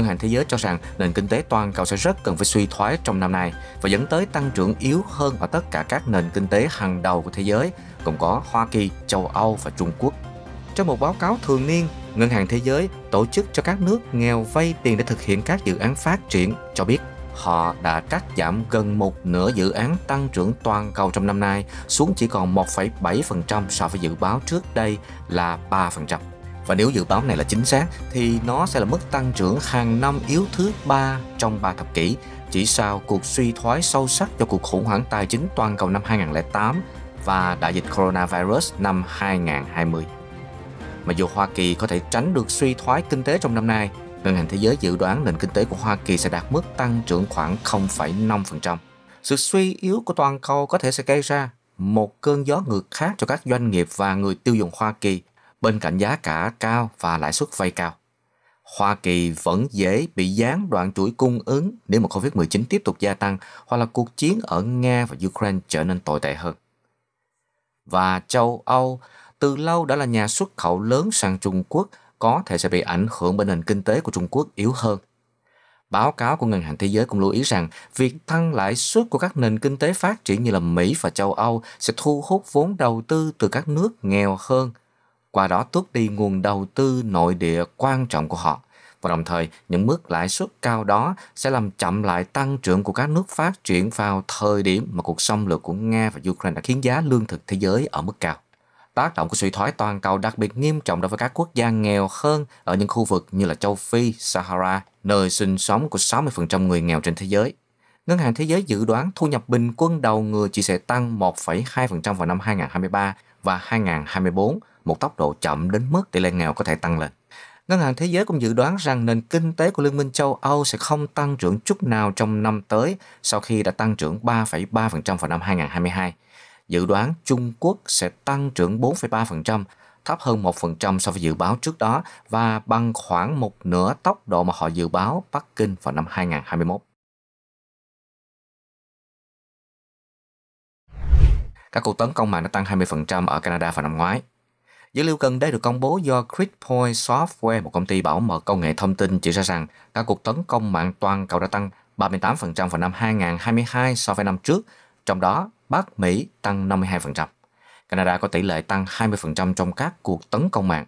Ngân hàng Thế giới cho rằng nền kinh tế toàn cầu sẽ rất cần phải suy thoái trong năm nay và dẫn tới tăng trưởng yếu hơn ở tất cả các nền kinh tế hàng đầu của thế giới, gồm có Hoa Kỳ, châu Âu và Trung Quốc. Trong một báo cáo thường niên, Ngân hàng Thế giới tổ chức cho các nước nghèo vay tiền để thực hiện các dự án phát triển cho biết họ đã cắt giảm gần một nửa dự án tăng trưởng toàn cầu trong năm nay xuống chỉ còn 1,7% so với dự báo trước đây là 3% và nếu dự báo này là chính xác thì nó sẽ là mức tăng trưởng hàng năm yếu thứ ba trong 3 thập kỷ chỉ sau cuộc suy thoái sâu sắc do cuộc khủng hoảng tài chính toàn cầu năm 2008 và đại dịch coronavirus năm 2020. Mà dù Hoa Kỳ có thể tránh được suy thoái kinh tế trong năm nay, Ngân hàng Thế giới dự đoán nền kinh tế của Hoa Kỳ sẽ đạt mức tăng trưởng khoảng 0,5%. Sự suy yếu của toàn cầu có thể sẽ gây ra một cơn gió ngược khác cho các doanh nghiệp và người tiêu dùng Hoa Kỳ bên cạnh giá cả cao và lãi suất vay cao. Hoa Kỳ vẫn dễ bị gián đoạn chuỗi cung ứng nếu mà Covid-19 tiếp tục gia tăng hoặc là cuộc chiến ở Nga và Ukraine trở nên tồi tệ hơn. Và châu Âu từ lâu đã là nhà xuất khẩu lớn sang Trung Quốc có thể sẽ bị ảnh hưởng bởi nền kinh tế của Trung Quốc yếu hơn. Báo cáo của Ngân hàng Thế giới cũng lưu ý rằng việc tăng lãi suất của các nền kinh tế phát triển như là Mỹ và châu Âu sẽ thu hút vốn đầu tư từ các nước nghèo hơn qua đó tước đi nguồn đầu tư nội địa quan trọng của họ. Và đồng thời, những mức lãi suất cao đó sẽ làm chậm lại tăng trưởng của các nước phát triển vào thời điểm mà cuộc xâm lược của Nga và Ukraine đã khiến giá lương thực thế giới ở mức cao. Tác động của suy thoái toàn cầu đặc biệt nghiêm trọng đối với các quốc gia nghèo hơn ở những khu vực như là châu Phi, Sahara, nơi sinh sống của 60% người nghèo trên thế giới. Ngân hàng Thế giới dự đoán thu nhập bình quân đầu người chỉ sẽ tăng 1,2% vào năm 2023 và 2024 một tốc độ chậm đến mức tỷ lệ nghèo có thể tăng lên. Ngân hàng Thế giới cũng dự đoán rằng nền kinh tế của Liên minh châu Âu sẽ không tăng trưởng chút nào trong năm tới sau khi đã tăng trưởng 3,3% vào năm 2022. Dự đoán Trung Quốc sẽ tăng trưởng 4,3%, thấp hơn 1% so với dự báo trước đó và bằng khoảng một nửa tốc độ mà họ dự báo Bắc Kinh vào năm 2021. Các cuộc tấn công mạng đã tăng 20% ở Canada vào năm ngoái. Dữ liệu gần đây được công bố do CritPoint Software, một công ty bảo mật công nghệ thông tin, chỉ ra rằng các cuộc tấn công mạng toàn cầu đã tăng 38% vào năm 2022 so với năm trước, trong đó Bắc Mỹ tăng 52%. Canada có tỷ lệ tăng 20% trong các cuộc tấn công mạng.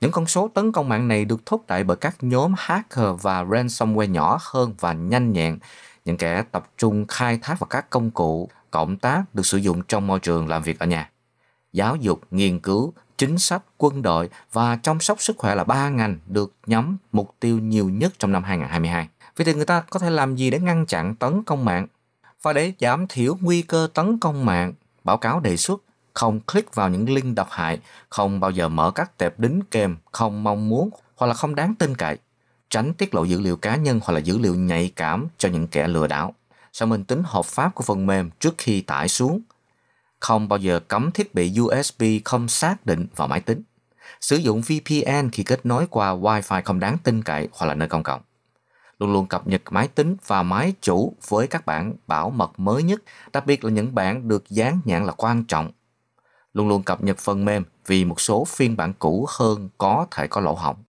Những con số tấn công mạng này được thúc đẩy bởi các nhóm hacker và ransomware nhỏ hơn và nhanh nhẹn, những kẻ tập trung khai thác vào các công cụ cộng tác được sử dụng trong môi trường làm việc ở nhà. Giáo dục, nghiên cứu chính sách, quân đội và chăm sóc sức khỏe là ba ngành được nhắm mục tiêu nhiều nhất trong năm 2022. Vậy thì người ta có thể làm gì để ngăn chặn tấn công mạng? Và để giảm thiểu nguy cơ tấn công mạng, báo cáo đề xuất không click vào những link độc hại, không bao giờ mở các tệp đính kèm không mong muốn hoặc là không đáng tin cậy, tránh tiết lộ dữ liệu cá nhân hoặc là dữ liệu nhạy cảm cho những kẻ lừa đảo. Sao mình tính hợp pháp của phần mềm trước khi tải xuống không bao giờ cấm thiết bị USB không xác định vào máy tính. Sử dụng VPN khi kết nối qua Wi-Fi không đáng tin cậy hoặc là nơi công cộng. Luôn luôn cập nhật máy tính và máy chủ với các bản bảo mật mới nhất, đặc biệt là những bản được dán nhãn là quan trọng. Luôn luôn cập nhật phần mềm vì một số phiên bản cũ hơn có thể có lỗ hỏng.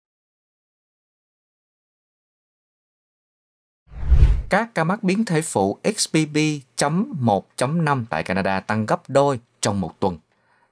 các ca mắc biến thể phụ XBB.1.5 tại Canada tăng gấp đôi trong một tuần.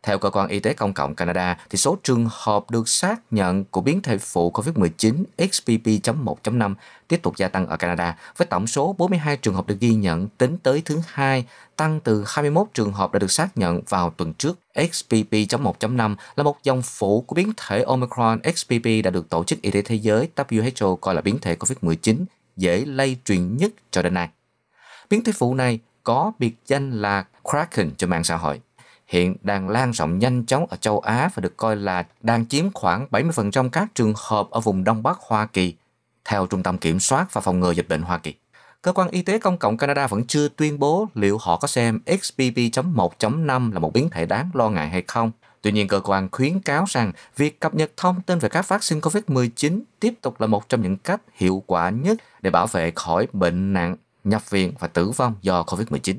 Theo cơ quan y tế công cộng Canada, thì số trường hợp được xác nhận của biến thể phụ COVID-19 XBB.1.5 tiếp tục gia tăng ở Canada, với tổng số 42 trường hợp được ghi nhận tính tới thứ hai, tăng từ 21 trường hợp đã được xác nhận vào tuần trước. XBB.1.5 là một dòng phụ của biến thể Omicron XBB đã được Tổ chức Y tế Thế giới WHO coi là biến thể COVID-19 dễ lây truyền nhất cho đến nay. Biến thể phụ này có biệt danh là Kraken cho mạng xã hội. Hiện đang lan rộng nhanh chóng ở châu Á và được coi là đang chiếm khoảng 70% các trường hợp ở vùng Đông Bắc Hoa Kỳ, theo Trung tâm Kiểm soát và Phòng ngừa Dịch bệnh Hoa Kỳ. Cơ quan Y tế Công cộng Canada vẫn chưa tuyên bố liệu họ có xem XBB.1.5 là một biến thể đáng lo ngại hay không, Tuy nhiên, cơ quan khuyến cáo rằng việc cập nhật thông tin về các vaccine COVID-19 tiếp tục là một trong những cách hiệu quả nhất để bảo vệ khỏi bệnh nặng, nhập viện và tử vong do COVID-19.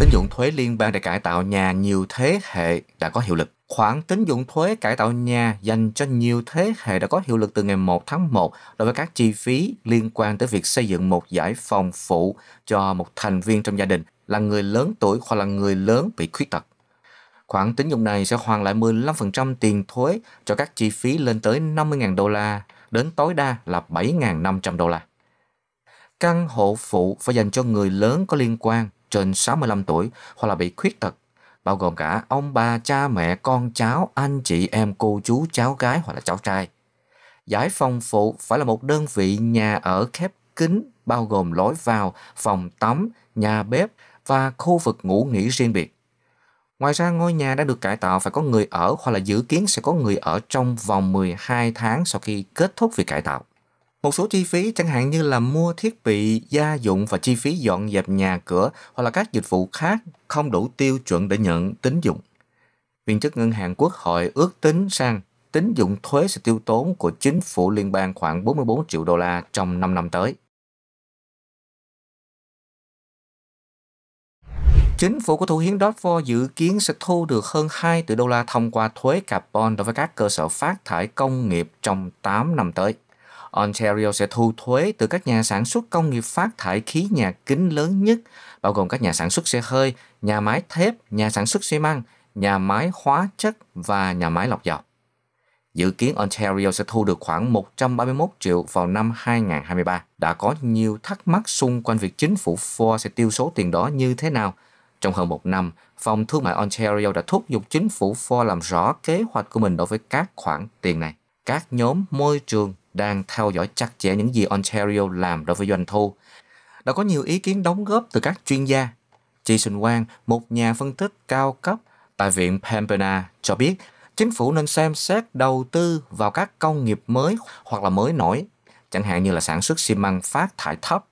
Tín dụng thuế liên bang để cải tạo nhà nhiều thế hệ đã có hiệu lực. Khoản tín dụng thuế cải tạo nhà dành cho nhiều thế hệ đã có hiệu lực từ ngày 1 tháng 1 đối với các chi phí liên quan tới việc xây dựng một giải phòng phụ cho một thành viên trong gia đình là người lớn tuổi hoặc là người lớn bị khuyết tật. Khoản tín dụng này sẽ hoàn lại 15% tiền thuế cho các chi phí lên tới 50.000 đô la, đến tối đa là 7.500 đô la. Căn hộ phụ phải dành cho người lớn có liên quan trên 65 tuổi hoặc là bị khuyết tật, bao gồm cả ông bà, cha mẹ, con cháu, anh chị em, cô chú, cháu gái hoặc là cháu trai. Giải phòng phụ phải là một đơn vị nhà ở khép kín bao gồm lối vào, phòng tắm, nhà bếp, và khu vực ngủ nghỉ riêng biệt. Ngoài ra ngôi nhà đã được cải tạo phải có người ở hoặc là dự kiến sẽ có người ở trong vòng 12 tháng sau khi kết thúc việc cải tạo. Một số chi phí chẳng hạn như là mua thiết bị gia dụng và chi phí dọn dẹp nhà cửa hoặc là các dịch vụ khác không đủ tiêu chuẩn để nhận tín dụng. Viên chức Ngân hàng Quốc hội ước tính rằng tín dụng thuế sẽ tiêu tốn của chính phủ liên bang khoảng 44 triệu đô la trong 5 năm tới. Chính phủ của thủ hiến Dodd-Ford dự kiến sẽ thu được hơn 2 tỷ đô la thông qua thuế carbon đối với các cơ sở phát thải công nghiệp trong 8 năm tới. Ontario sẽ thu thuế từ các nhà sản xuất công nghiệp phát thải khí nhà kính lớn nhất, bao gồm các nhà sản xuất xe hơi, nhà máy thép, nhà sản xuất xi măng, nhà máy hóa chất và nhà máy lọc dầu. Dự kiến Ontario sẽ thu được khoảng 131 triệu vào năm 2023. Đã có nhiều thắc mắc xung quanh việc chính phủ Ford sẽ tiêu số tiền đó như thế nào – trong hơn một năm, Phòng Thương mại Ontario đã thúc giục chính phủ Ford làm rõ kế hoạch của mình đối với các khoản tiền này. Các nhóm môi trường đang theo dõi chặt chẽ những gì Ontario làm đối với doanh thu. Đã có nhiều ý kiến đóng góp từ các chuyên gia. Jason Wang, một nhà phân tích cao cấp tại Viện Pembina, cho biết chính phủ nên xem xét đầu tư vào các công nghiệp mới hoặc là mới nổi, chẳng hạn như là sản xuất xi măng phát thải thấp.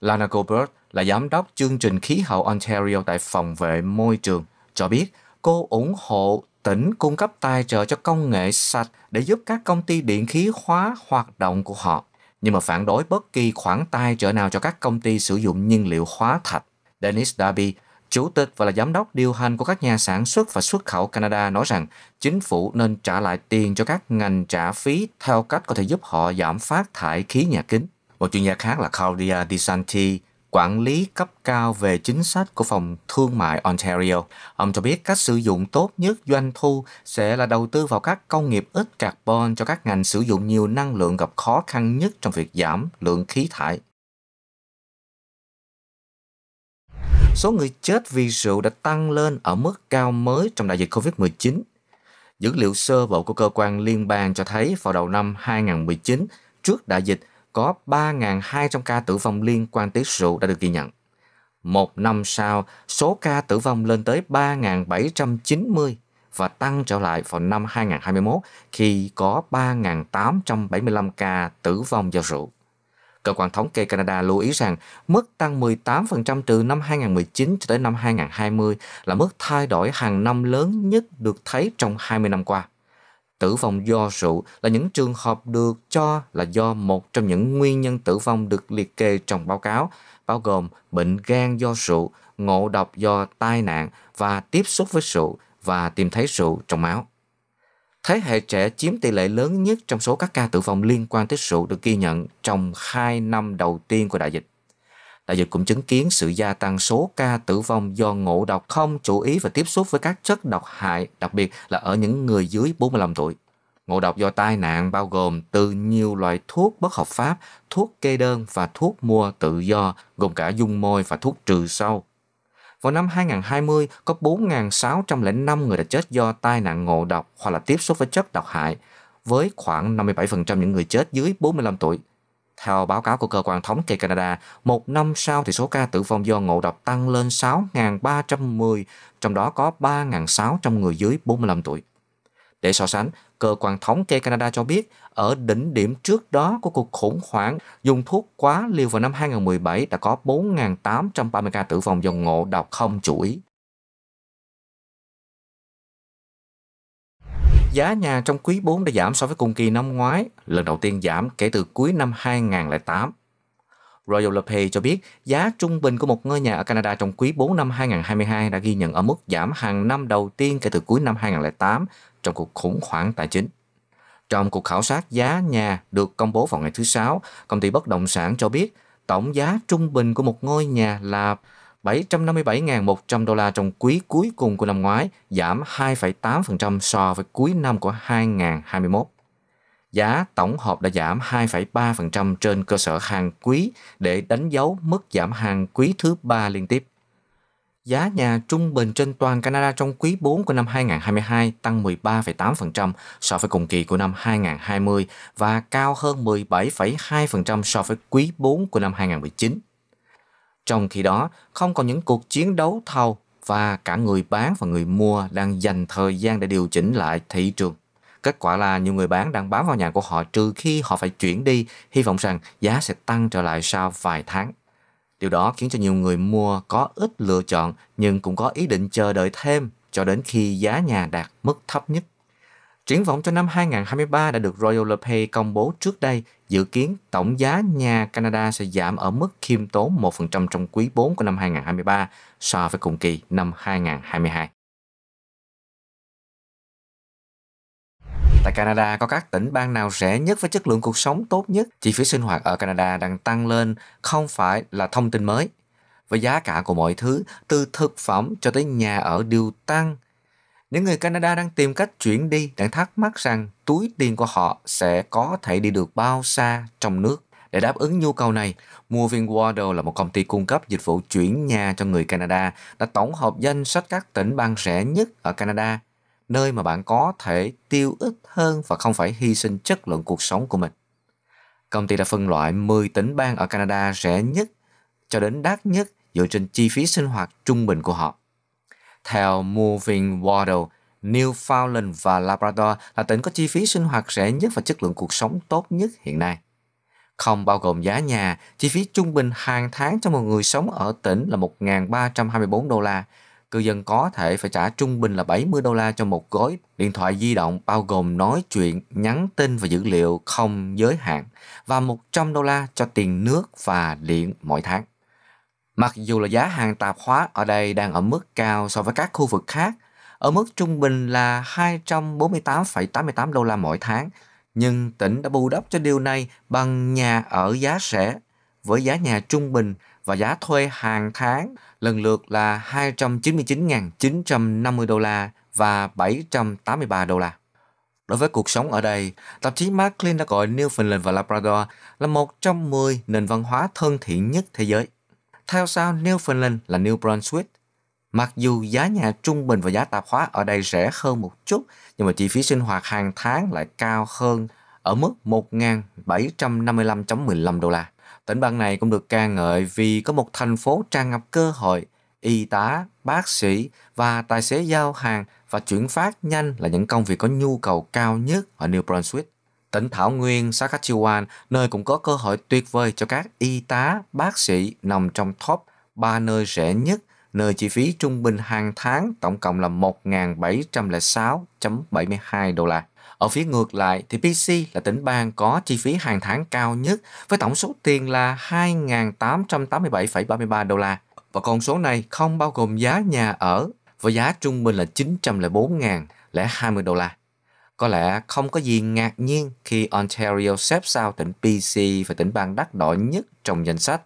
Lana Goldberg, là giám đốc chương trình khí hậu Ontario tại Phòng vệ Môi trường, cho biết cô ủng hộ tỉnh cung cấp tài trợ cho công nghệ sạch để giúp các công ty điện khí hóa hoạt động của họ, nhưng mà phản đối bất kỳ khoản tài trợ nào cho các công ty sử dụng nhiên liệu hóa thạch. Dennis Darby, chủ tịch và là giám đốc điều hành của các nhà sản xuất và xuất khẩu Canada nói rằng chính phủ nên trả lại tiền cho các ngành trả phí theo cách có thể giúp họ giảm phát thải khí nhà kính. Một chuyên gia khác là Claudia DeSanti, quản lý cấp cao về chính sách của Phòng Thương mại Ontario. Ông cho biết cách sử dụng tốt nhất doanh thu sẽ là đầu tư vào các công nghiệp ít carbon cho các ngành sử dụng nhiều năng lượng gặp khó khăn nhất trong việc giảm lượng khí thải. Số người chết vì rượu đã tăng lên ở mức cao mới trong đại dịch COVID-19. Dữ liệu sơ bộ của cơ quan liên bang cho thấy vào đầu năm 2019, trước đại dịch, có 3.200 ca tử vong liên quan tới rượu đã được ghi nhận. Một năm sau, số ca tử vong lên tới 3.790 và tăng trở lại vào năm 2021 khi có 3.875 ca tử vong do rượu. Cơ quan thống kê Canada lưu ý rằng mức tăng 18% từ năm 2019 cho tới năm 2020 là mức thay đổi hàng năm lớn nhất được thấy trong 20 năm qua tử vong do rượu là những trường hợp được cho là do một trong những nguyên nhân tử vong được liệt kê trong báo cáo, bao gồm bệnh gan do rượu, ngộ độc do tai nạn và tiếp xúc với rượu và tìm thấy rượu trong máu. Thế hệ trẻ chiếm tỷ lệ lớn nhất trong số các ca tử vong liên quan tới rượu được ghi nhận trong 2 năm đầu tiên của đại dịch. Đại dịch cũng chứng kiến sự gia tăng số ca tử vong do ngộ độc không chú ý và tiếp xúc với các chất độc hại, đặc biệt là ở những người dưới 45 tuổi. Ngộ độc do tai nạn bao gồm từ nhiều loại thuốc bất hợp pháp, thuốc kê đơn và thuốc mua tự do, gồm cả dung môi và thuốc trừ sâu. Vào năm 2020, có 4.605 người đã chết do tai nạn ngộ độc hoặc là tiếp xúc với chất độc hại, với khoảng 57% những người chết dưới 45 tuổi. Theo báo cáo của cơ quan thống kê Canada, một năm sau thì số ca tử vong do ngộ độc tăng lên 6.310, trong đó có 3.600 người dưới 45 tuổi. Để so sánh, cơ quan thống kê Canada cho biết ở đỉnh điểm trước đó của cuộc khủng hoảng dùng thuốc quá liều vào năm 2017 đã có 4.830 ca tử vong do ngộ độc không chủ ý. giá nhà trong quý 4 đã giảm so với cùng kỳ năm ngoái, lần đầu tiên giảm kể từ cuối năm 2008. Royal LePage cho biết giá trung bình của một ngôi nhà ở Canada trong quý 4 năm 2022 đã ghi nhận ở mức giảm hàng năm đầu tiên kể từ cuối năm 2008 trong cuộc khủng hoảng tài chính. Trong cuộc khảo sát giá nhà được công bố vào ngày thứ Sáu, công ty bất động sản cho biết tổng giá trung bình của một ngôi nhà là 757.100 đô la trong quý cuối cùng của năm ngoái, giảm 2,8% so với cuối năm của 2021. Giá tổng hợp đã giảm 2,3% trên cơ sở hàng quý để đánh dấu mức giảm hàng quý thứ ba liên tiếp. Giá nhà trung bình trên toàn Canada trong quý 4 của năm 2022 tăng 13,8% so với cùng kỳ của năm 2020 và cao hơn 17,2% so với quý 4 của năm 2019. Trong khi đó, không còn những cuộc chiến đấu thầu và cả người bán và người mua đang dành thời gian để điều chỉnh lại thị trường. Kết quả là nhiều người bán đang bám vào nhà của họ trừ khi họ phải chuyển đi, hy vọng rằng giá sẽ tăng trở lại sau vài tháng. Điều đó khiến cho nhiều người mua có ít lựa chọn nhưng cũng có ý định chờ đợi thêm cho đến khi giá nhà đạt mức thấp nhất. Triển vọng cho năm 2023 đã được Royal LePay công bố trước đây, dự kiến tổng giá nhà Canada sẽ giảm ở mức khiêm tốn 1% trong quý 4 của năm 2023 so với cùng kỳ năm 2022. Tại Canada có các tỉnh bang nào rẻ nhất với chất lượng cuộc sống tốt nhất? Chi phí sinh hoạt ở Canada đang tăng lên không phải là thông tin mới. Với giá cả của mọi thứ, từ thực phẩm cho tới nhà ở đều tăng, những người Canada đang tìm cách chuyển đi đang thắc mắc rằng túi tiền của họ sẽ có thể đi được bao xa trong nước. Để đáp ứng nhu cầu này, Moving Water là một công ty cung cấp dịch vụ chuyển nhà cho người Canada đã tổng hợp danh sách các tỉnh bang rẻ nhất ở Canada, nơi mà bạn có thể tiêu ít hơn và không phải hy sinh chất lượng cuộc sống của mình. Công ty đã phân loại 10 tỉnh bang ở Canada rẻ nhất cho đến đắt nhất dựa trên chi phí sinh hoạt trung bình của họ theo Moving Waddle, Newfoundland và Labrador là tỉnh có chi phí sinh hoạt rẻ nhất và chất lượng cuộc sống tốt nhất hiện nay. Không bao gồm giá nhà, chi phí trung bình hàng tháng cho một người sống ở tỉnh là 1.324 đô la. Cư dân có thể phải trả trung bình là 70 đô la cho một gói điện thoại di động bao gồm nói chuyện, nhắn tin và dữ liệu không giới hạn và 100 đô la cho tiền nước và điện mỗi tháng. Mặc dù là giá hàng tạp hóa ở đây đang ở mức cao so với các khu vực khác, ở mức trung bình là 248,88 đô la mỗi tháng, nhưng tỉnh đã bù đắp cho điều này bằng nhà ở giá rẻ với giá nhà trung bình và giá thuê hàng tháng lần lượt là 299.950 đô la và 783 đô la. Đối với cuộc sống ở đây, tạp chí Maclean đã gọi Newfoundland và Labrador là một trong 10 nền văn hóa thân thiện nhất thế giới theo sau Newfoundland là New Brunswick. Mặc dù giá nhà trung bình và giá tạp hóa ở đây rẻ hơn một chút, nhưng mà chi phí sinh hoạt hàng tháng lại cao hơn ở mức 1.755.15 đô la. Tỉnh bang này cũng được ca ngợi vì có một thành phố tràn ngập cơ hội, y tá, bác sĩ và tài xế giao hàng và chuyển phát nhanh là những công việc có nhu cầu cao nhất ở New Brunswick tỉnh Thảo Nguyên, Saskatchewan, nơi cũng có cơ hội tuyệt vời cho các y tá, bác sĩ nằm trong top 3 nơi rẻ nhất, nơi chi phí trung bình hàng tháng tổng cộng là 1.706.72 đô la. Ở phía ngược lại thì BC là tỉnh bang có chi phí hàng tháng cao nhất với tổng số tiền là 2.887,33 đô la. Và con số này không bao gồm giá nhà ở với giá trung bình là 904.020 đô la. Có lẽ không có gì ngạc nhiên khi Ontario xếp sau tỉnh BC và tỉnh bang đắt đỏ nhất trong danh sách.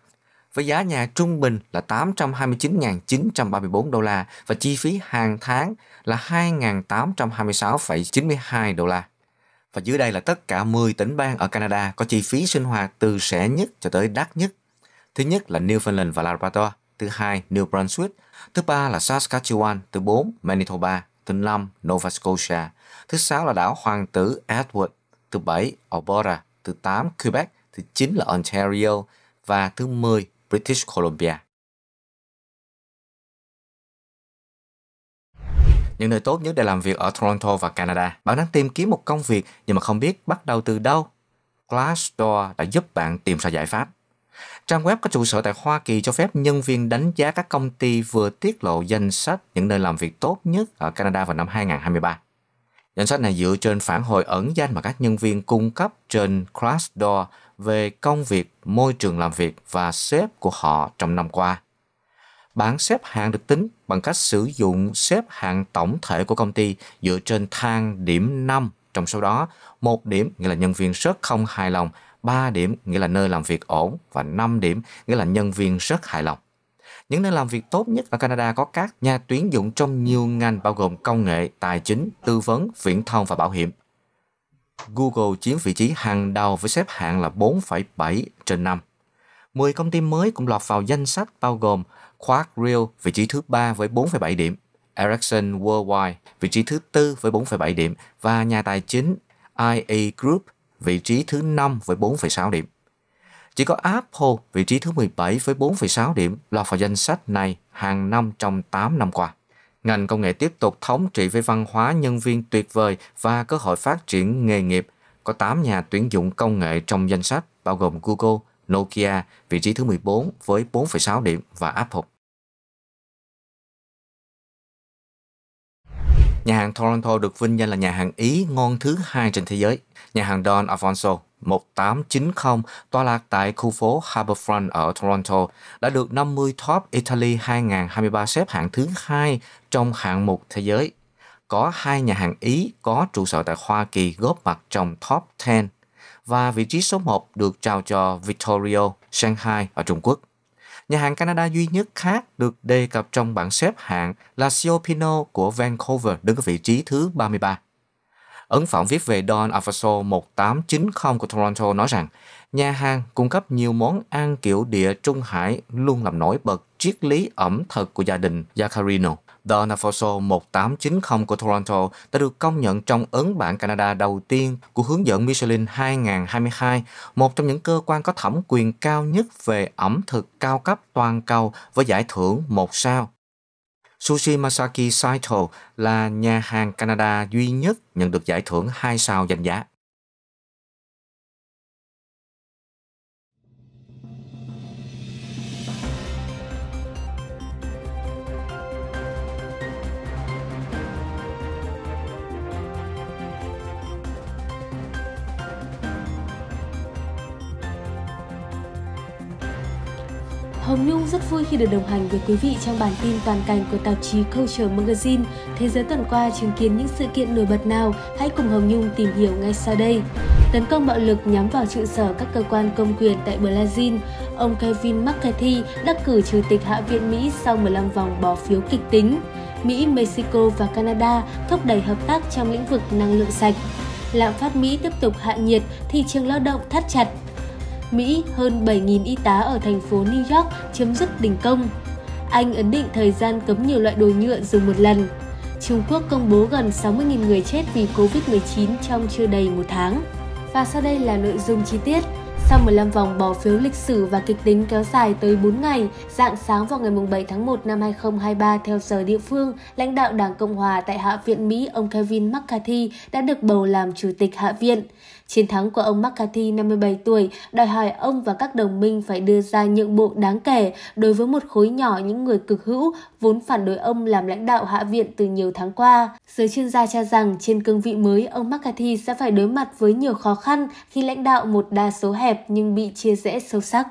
Với giá nhà trung bình là 829.934 đô la và chi phí hàng tháng là 2.826,92 đô la. Và dưới đây là tất cả 10 tỉnh bang ở Canada có chi phí sinh hoạt từ rẻ nhất cho tới đắt nhất. Thứ nhất là Newfoundland và Labrador, thứ hai New Brunswick, thứ ba là Saskatchewan, thứ bốn Manitoba, thứ năm Nova Scotia, thứ sáu là đảo Hoàng tử Edward, thứ bảy Alberta, thứ tám Quebec, thứ chín là Ontario và thứ mười British Columbia. những nơi tốt nhất để làm việc ở Toronto và Canada. Bạn đang tìm kiếm một công việc nhưng mà không biết bắt đầu từ đâu. Glassdoor đã giúp bạn tìm ra giải pháp. Trang web có trụ sở tại Hoa Kỳ cho phép nhân viên đánh giá các công ty vừa tiết lộ danh sách những nơi làm việc tốt nhất ở Canada vào năm 2023. Danh sách này dựa trên phản hồi ẩn danh mà các nhân viên cung cấp trên Glassdoor về công việc, môi trường làm việc và sếp của họ trong năm qua. Bảng xếp hạng được tính bằng cách sử dụng xếp hạng tổng thể của công ty dựa trên thang điểm 5, trong số đó một điểm nghĩa là nhân viên rất không hài lòng 3 điểm nghĩa là nơi làm việc ổn và 5 điểm nghĩa là nhân viên rất hài lòng. Những nơi làm việc tốt nhất ở Canada có các nhà tuyển dụng trong nhiều ngành bao gồm công nghệ, tài chính, tư vấn, viễn thông và bảo hiểm. Google chiếm vị trí hàng đầu với xếp hạng là 4,7 trên 5. 10 công ty mới cũng lọt vào danh sách bao gồm Quark Real vị trí thứ 3 với 4,7 điểm, Ericsson Worldwide vị trí thứ 4 với 4,7 điểm và nhà tài chính IE Group vị trí thứ 5 với 4,6 điểm. Chỉ có Apple vị trí thứ 17 với 4,6 điểm lọt vào danh sách này hàng năm trong 8 năm qua. Ngành công nghệ tiếp tục thống trị với văn hóa nhân viên tuyệt vời và cơ hội phát triển nghề nghiệp. Có 8 nhà tuyển dụng công nghệ trong danh sách bao gồm Google, Nokia vị trí thứ 14 với 4,6 điểm và Apple. Nhà hàng Toronto được vinh danh là nhà hàng Ý ngon thứ hai trên thế giới. Nhà hàng Don Alfonso 1890 tọa lạc tại khu phố Harbourfront ở Toronto đã được 50 Top Italy 2023 xếp hạng thứ hai trong hạng mục thế giới. Có hai nhà hàng Ý có trụ sở tại Hoa Kỳ góp mặt trong Top 10 và vị trí số 1 được trao cho Vittorio Shanghai ở Trung Quốc. Nhà hàng Canada duy nhất khác được đề cập trong bảng xếp hạng là Siopino của Vancouver đứng ở vị trí thứ 33. Ấn phẩm viết về Don Alfonso 1890 của Toronto nói rằng nhà hàng cung cấp nhiều món ăn kiểu địa Trung Hải luôn làm nổi bật triết lý ẩm thực của gia đình Jacarino. The Anafoso 1890 của Toronto đã được công nhận trong ấn bản Canada đầu tiên của hướng dẫn Michelin 2022, một trong những cơ quan có thẩm quyền cao nhất về ẩm thực cao cấp toàn cầu với giải thưởng một sao. Sushi Masaki Saito là nhà hàng Canada duy nhất nhận được giải thưởng 2 sao danh giá. rất vui khi được đồng hành với quý vị trong bản tin toàn cảnh của tạp chí Culture Magazine. Thế giới tuần qua chứng kiến những sự kiện nổi bật nào? Hãy cùng Hồng Nhung tìm hiểu ngay sau đây. Tấn công bạo lực nhắm vào trụ sở các cơ quan công quyền tại Brazil, ông Kevin McCarthy đắc cử Chủ tịch Hạ viện Mỹ sau 15 vòng bỏ phiếu kịch tính. Mỹ, Mexico và Canada thúc đẩy hợp tác trong lĩnh vực năng lượng sạch. Lạm phát Mỹ tiếp tục hạ nhiệt, thị trường lao động thắt chặt, Mỹ hơn 7.000 y tá ở thành phố New York chấm dứt đình công. Anh ấn định thời gian cấm nhiều loại đồ nhựa dùng một lần. Trung Quốc công bố gần 60.000 người chết vì Covid-19 trong chưa đầy một tháng. Và sau đây là nội dung chi tiết. Sau 15 vòng bỏ phiếu lịch sử và kịch tính kéo dài tới 4 ngày, dạng sáng vào ngày 7 tháng 1 năm 2023 theo giờ địa phương, lãnh đạo Đảng Cộng Hòa tại Hạ viện Mỹ ông Kevin McCarthy đã được bầu làm Chủ tịch Hạ viện. Chiến thắng của ông McCarthy 57 tuổi đòi hỏi ông và các đồng minh phải đưa ra nhượng bộ đáng kể đối với một khối nhỏ những người cực hữu vốn phản đối ông làm lãnh đạo Hạ viện từ nhiều tháng qua. Giới chuyên gia cho rằng trên cương vị mới, ông McCarthy sẽ phải đối mặt với nhiều khó khăn khi lãnh đạo một đa số hẹp nhưng bị chia rẽ sâu sắc.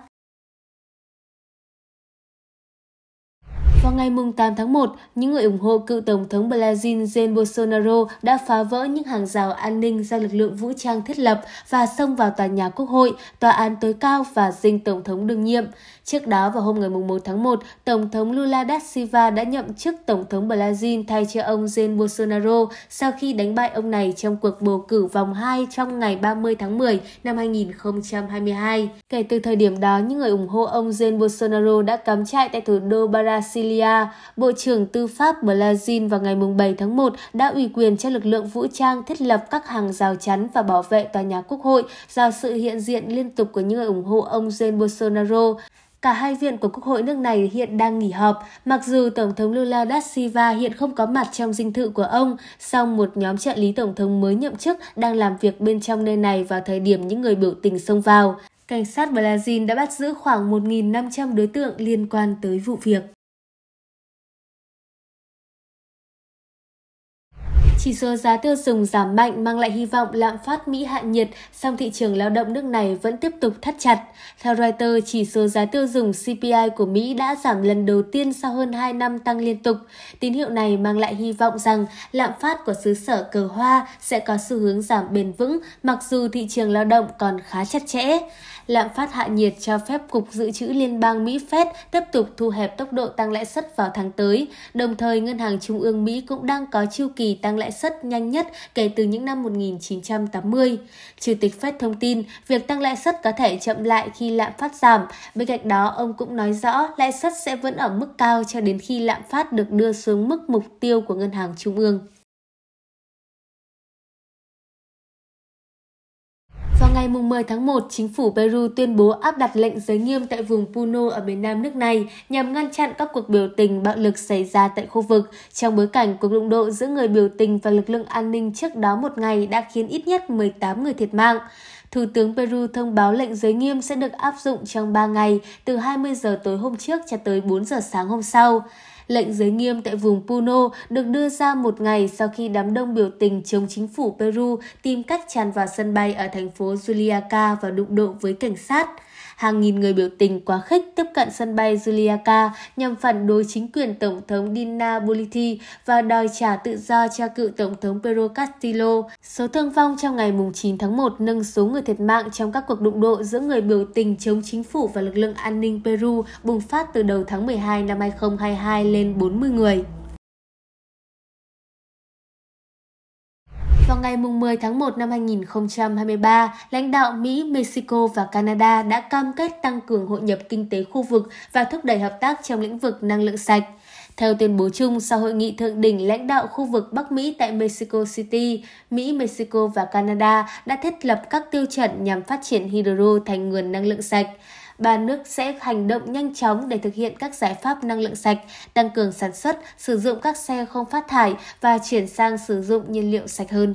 vào ngày 8 tháng 1, những người ủng hộ cựu Tổng thống Brazil Jair Bolsonaro đã phá vỡ những hàng rào an ninh do lực lượng vũ trang thiết lập và xông vào tòa nhà Quốc hội, tòa án tối cao và dinh Tổng thống đương nhiệm. Trước đó vào hôm ngày 1 tháng 1, Tổng thống Lula da Silva đã nhậm chức Tổng thống Brazil thay cho ông Jair Bolsonaro sau khi đánh bại ông này trong cuộc bầu cử vòng 2 trong ngày 30 tháng 10 năm 2022. Kể từ thời điểm đó, những người ủng hộ ông Jair Bolsonaro đã cắm trại tại thủ đô Brasilia Italia, Bộ trưởng Tư pháp Brazil vào ngày 7 tháng 1 đã ủy quyền cho lực lượng vũ trang thiết lập các hàng rào chắn và bảo vệ tòa nhà Quốc hội do sự hiện diện liên tục của những người ủng hộ ông Jair Bolsonaro. Cả hai viện của Quốc hội nước này hiện đang nghỉ họp, mặc dù Tổng thống Lula da Silva hiện không có mặt trong dinh thự của ông, song một nhóm trợ lý Tổng thống mới nhậm chức đang làm việc bên trong nơi này vào thời điểm những người biểu tình xông vào. Cảnh sát Brazil đã bắt giữ khoảng 1.500 đối tượng liên quan tới vụ việc. Chỉ số giá tiêu dùng giảm mạnh mang lại hy vọng lạm phát Mỹ hạ nhiệt, song thị trường lao động nước này vẫn tiếp tục thắt chặt. Theo Reuters, chỉ số giá tiêu dùng CPI của Mỹ đã giảm lần đầu tiên sau hơn 2 năm tăng liên tục. Tín hiệu này mang lại hy vọng rằng lạm phát của xứ sở cờ hoa sẽ có xu hướng giảm bền vững, mặc dù thị trường lao động còn khá chặt chẽ lạm phát hạ nhiệt cho phép Cục Dự trữ Liên bang Mỹ Fed tiếp tục thu hẹp tốc độ tăng lãi suất vào tháng tới. Đồng thời, Ngân hàng Trung ương Mỹ cũng đang có chu kỳ tăng lãi suất nhanh nhất kể từ những năm 1980. Chủ tịch Fed thông tin việc tăng lãi suất có thể chậm lại khi lạm phát giảm. Bên cạnh đó, ông cũng nói rõ lãi suất sẽ vẫn ở mức cao cho đến khi lạm phát được đưa xuống mức mục tiêu của Ngân hàng Trung ương. ngày 10 tháng 1, chính phủ Peru tuyên bố áp đặt lệnh giới nghiêm tại vùng Puno ở miền nam nước này nhằm ngăn chặn các cuộc biểu tình bạo lực xảy ra tại khu vực. Trong bối cảnh cuộc đụng độ giữa người biểu tình và lực lượng an ninh trước đó một ngày đã khiến ít nhất 18 người thiệt mạng. Thủ tướng Peru thông báo lệnh giới nghiêm sẽ được áp dụng trong 3 ngày, từ 20 giờ tối hôm trước cho tới 4 giờ sáng hôm sau. Lệnh giới nghiêm tại vùng Puno được đưa ra một ngày sau khi đám đông biểu tình chống chính phủ Peru tìm cách tràn vào sân bay ở thành phố Juliaca và đụng độ với cảnh sát hàng nghìn người biểu tình quá khích tiếp cận sân bay Juliaca nhằm phản đối chính quyền Tổng thống Dina Boliti và đòi trả tự do cho cựu Tổng thống Pedro Castillo. Số thương vong trong ngày 9 tháng 1 nâng số người thiệt mạng trong các cuộc đụng độ giữa người biểu tình chống chính phủ và lực lượng an ninh Peru bùng phát từ đầu tháng 12 năm 2022 lên 40 người. Vào ngày 10 tháng 1 năm 2023, lãnh đạo Mỹ, Mexico và Canada đã cam kết tăng cường hội nhập kinh tế khu vực và thúc đẩy hợp tác trong lĩnh vực năng lượng sạch. Theo tuyên bố chung sau hội nghị thượng đỉnh lãnh đạo khu vực Bắc Mỹ tại Mexico City, Mỹ, Mexico và Canada đã thiết lập các tiêu chuẩn nhằm phát triển hydro thành nguồn năng lượng sạch ba nước sẽ hành động nhanh chóng để thực hiện các giải pháp năng lượng sạch, tăng cường sản xuất, sử dụng các xe không phát thải và chuyển sang sử dụng nhiên liệu sạch hơn.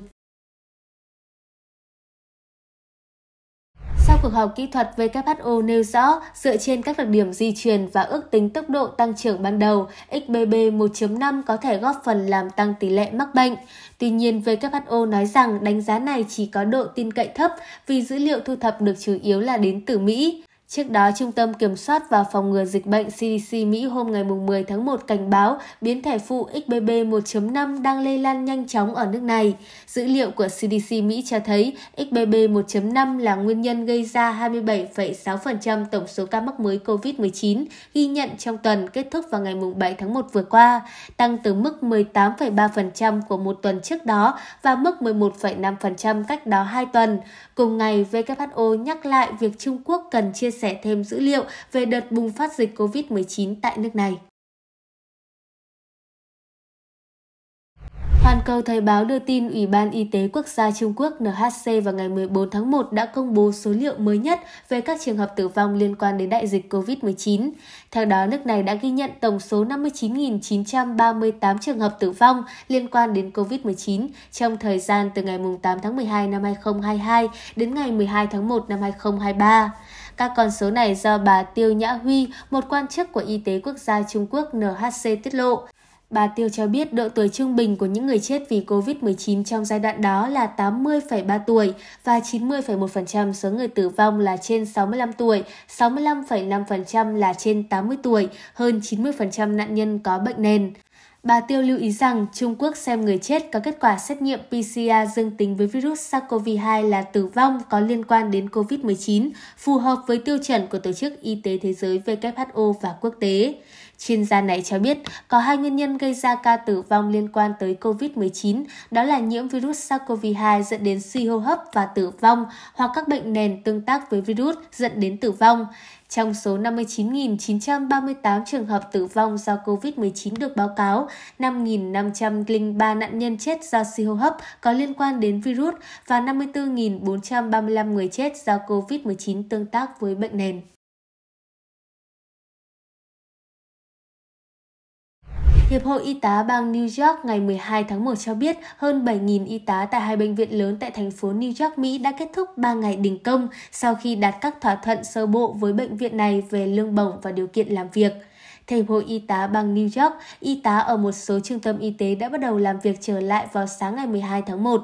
Sau cuộc họp kỹ thuật, WHO nêu rõ, dựa trên các đặc điểm di truyền và ước tính tốc độ tăng trưởng ban đầu, XBB 1.5 có thể góp phần làm tăng tỷ lệ mắc bệnh. Tuy nhiên, WHO nói rằng đánh giá này chỉ có độ tin cậy thấp vì dữ liệu thu thập được chủ yếu là đến từ Mỹ. Trước đó, Trung tâm Kiểm soát và Phòng ngừa Dịch bệnh CDC Mỹ hôm ngày 10 tháng 1 cảnh báo biến thể phụ XBB 1.5 đang lây lan nhanh chóng ở nước này. Dữ liệu của CDC Mỹ cho thấy XBB 1.5 là nguyên nhân gây ra 27,6% tổng số ca mắc mới COVID-19 ghi nhận trong tuần kết thúc vào ngày 7 tháng 1 vừa qua, tăng từ mức 18,3% của một tuần trước đó và mức 11,5% cách đó 2 tuần. Cùng ngày, WHO nhắc lại việc Trung Quốc cần chia sẻ sẻ thêm dữ liệu về đợt bùng phát dịch COVID-19 tại nước này. Hoàn cầu Thời báo đưa tin Ủy ban Y tế Quốc gia Trung Quốc NHC vào ngày 14 tháng 1 đã công bố số liệu mới nhất về các trường hợp tử vong liên quan đến đại dịch COVID-19. Theo đó, nước này đã ghi nhận tổng số 59.938 trường hợp tử vong liên quan đến COVID-19 trong thời gian từ ngày 8 tháng 12 năm 2022 đến ngày 12 tháng 1 năm 2023. Các con số này do bà Tiêu Nhã Huy, một quan chức của Y tế Quốc gia Trung Quốc NHC tiết lộ. Bà Tiêu cho biết độ tuổi trung bình của những người chết vì COVID-19 trong giai đoạn đó là 80,3 tuổi và 90,1% số người tử vong là trên 65 tuổi, 65,5% là trên 80 tuổi, hơn 90% nạn nhân có bệnh nền. Bà Tiêu lưu ý rằng Trung Quốc xem người chết có kết quả xét nghiệm PCR dương tính với virus SARS-CoV-2 là tử vong có liên quan đến COVID-19, phù hợp với tiêu chuẩn của Tổ chức Y tế Thế giới WHO và quốc tế. Chuyên gia này cho biết có hai nguyên nhân gây ra ca tử vong liên quan tới COVID-19, đó là nhiễm virus SARS-CoV-2 dẫn đến suy hô hấp và tử vong hoặc các bệnh nền tương tác với virus dẫn đến tử vong. Trong số 59.938 trường hợp tử vong do COVID-19 được báo cáo, 5.503 nạn nhân chết do suy hô hấp có liên quan đến virus và 54.435 người chết do COVID-19 tương tác với bệnh nền. Hiệp hội Y tá bang New York ngày 12 tháng 1 cho biết hơn 7.000 y tá tại hai bệnh viện lớn tại thành phố New York, Mỹ đã kết thúc 3 ngày đình công sau khi đạt các thỏa thuận sơ bộ với bệnh viện này về lương bổng và điều kiện làm việc. Theo Hiệp hội Y tá bang New York, y tá ở một số trung tâm y tế đã bắt đầu làm việc trở lại vào sáng ngày 12 tháng 1.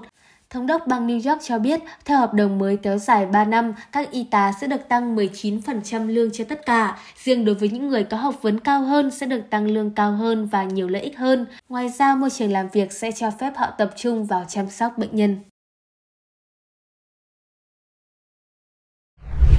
Thống đốc bang New York cho biết, theo hợp đồng mới kéo dài 3 năm, các y tá sẽ được tăng 19% lương cho tất cả. Riêng đối với những người có học vấn cao hơn sẽ được tăng lương cao hơn và nhiều lợi ích hơn. Ngoài ra, môi trường làm việc sẽ cho phép họ tập trung vào chăm sóc bệnh nhân.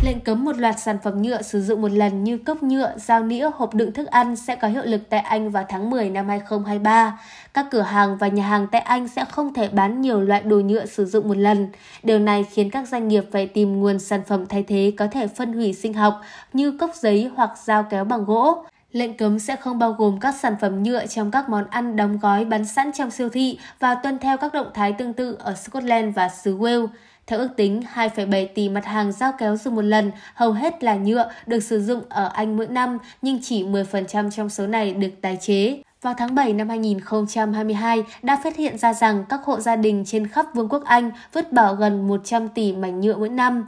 Lệnh cấm một loạt sản phẩm nhựa sử dụng một lần như cốc nhựa, dao nĩa, hộp đựng thức ăn sẽ có hiệu lực tại Anh vào tháng 10 năm 2023. Các cửa hàng và nhà hàng tại Anh sẽ không thể bán nhiều loại đồ nhựa sử dụng một lần. Điều này khiến các doanh nghiệp phải tìm nguồn sản phẩm thay thế có thể phân hủy sinh học như cốc giấy hoặc dao kéo bằng gỗ. Lệnh cấm sẽ không bao gồm các sản phẩm nhựa trong các món ăn đóng gói bán sẵn trong siêu thị và tuân theo các động thái tương tự ở Scotland và xứ Wales. Theo ước tính, 2,7 tỷ mặt hàng giao kéo dùng một lần, hầu hết là nhựa, được sử dụng ở Anh mỗi năm, nhưng chỉ 10% trong số này được tái chế. Vào tháng 7 năm 2022, đã phát hiện ra rằng các hộ gia đình trên khắp Vương quốc Anh vứt bỏ gần 100 tỷ mảnh nhựa mỗi năm.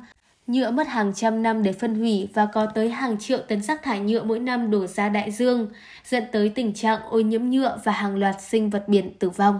Nhựa mất hàng trăm năm để phân hủy và có tới hàng triệu tấn rác thải nhựa mỗi năm đổ ra đại dương, dẫn tới tình trạng ô nhiễm nhựa và hàng loạt sinh vật biển tử vong.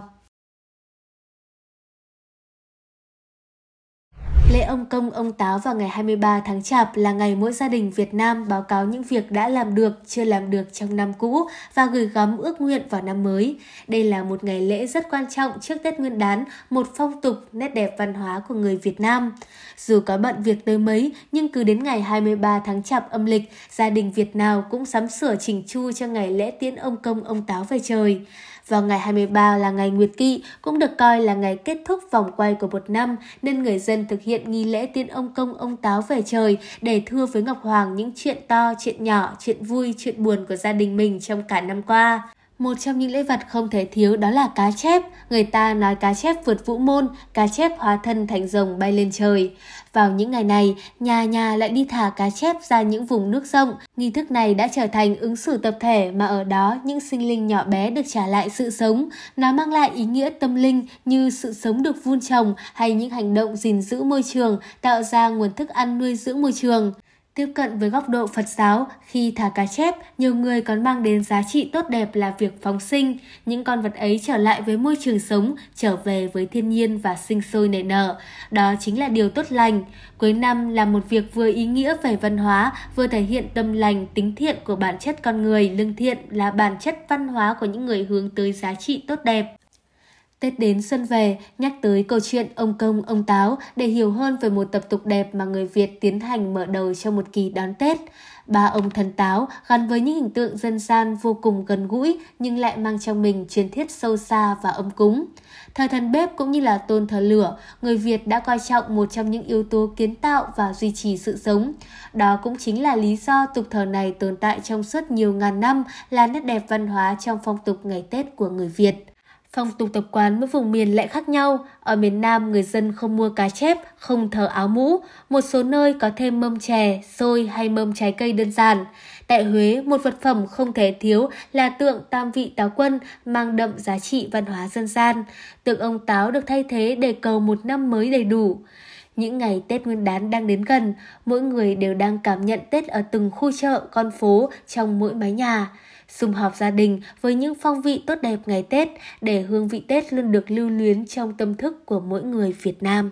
Lễ ông công ông táo vào ngày 23 tháng Chạp là ngày mỗi gia đình Việt Nam báo cáo những việc đã làm được, chưa làm được trong năm cũ và gửi gắm ước nguyện vào năm mới. Đây là một ngày lễ rất quan trọng trước Tết Nguyên đán, một phong tục, nét đẹp văn hóa của người Việt Nam. Dù có bận việc tới mấy, nhưng cứ đến ngày 23 tháng Chạp âm lịch, gia đình Việt nào cũng sắm sửa chỉnh chu cho ngày lễ tiễn ông công ông táo về trời. Vào ngày 23 là ngày Nguyệt Kỵ, cũng được coi là ngày kết thúc vòng quay của một năm, nên người dân thực hiện nghi lễ tiên ông công ông táo về trời để thưa với Ngọc Hoàng những chuyện to, chuyện nhỏ, chuyện vui, chuyện buồn của gia đình mình trong cả năm qua. Một trong những lễ vật không thể thiếu đó là cá chép. Người ta nói cá chép vượt vũ môn, cá chép hóa thân thành rồng bay lên trời. Vào những ngày này, nhà nhà lại đi thả cá chép ra những vùng nước rộng. Nghi thức này đã trở thành ứng xử tập thể mà ở đó những sinh linh nhỏ bé được trả lại sự sống. Nó mang lại ý nghĩa tâm linh như sự sống được vun trồng hay những hành động gìn giữ môi trường, tạo ra nguồn thức ăn nuôi dưỡng môi trường. Tiếp cận với góc độ Phật giáo, khi thả cá chép, nhiều người còn mang đến giá trị tốt đẹp là việc phóng sinh. Những con vật ấy trở lại với môi trường sống, trở về với thiên nhiên và sinh sôi nảy nở. Đó chính là điều tốt lành. Cuối năm là một việc vừa ý nghĩa về văn hóa, vừa thể hiện tâm lành, tính thiện của bản chất con người, lương thiện là bản chất văn hóa của những người hướng tới giá trị tốt đẹp. Tết đến xuân về, nhắc tới câu chuyện ông công ông táo để hiểu hơn về một tập tục đẹp mà người Việt tiến hành mở đầu cho một kỳ đón Tết. Ba ông thần táo gắn với những hình tượng dân gian vô cùng gần gũi nhưng lại mang trong mình truyền thiết sâu xa và âm cúng. Thờ thần bếp cũng như là tôn thờ lửa, người Việt đã coi trọng một trong những yếu tố kiến tạo và duy trì sự sống. Đó cũng chính là lý do tục thờ này tồn tại trong suốt nhiều ngàn năm là nét đẹp văn hóa trong phong tục ngày Tết của người Việt. Phong tục tập quán mỗi vùng miền lại khác nhau. Ở miền Nam, người dân không mua cá chép, không thờ áo mũ. Một số nơi có thêm mâm chè, xôi hay mâm trái cây đơn giản. Tại Huế, một vật phẩm không thể thiếu là tượng tam vị táo quân mang đậm giá trị văn hóa dân gian. Tượng ông táo được thay thế để cầu một năm mới đầy đủ. Những ngày Tết Nguyên đán đang đến gần, mỗi người đều đang cảm nhận Tết ở từng khu chợ, con phố, trong mỗi mái nhà sum họp gia đình với những phong vị tốt đẹp ngày Tết để hương vị Tết luôn được lưu luyến trong tâm thức của mỗi người Việt Nam.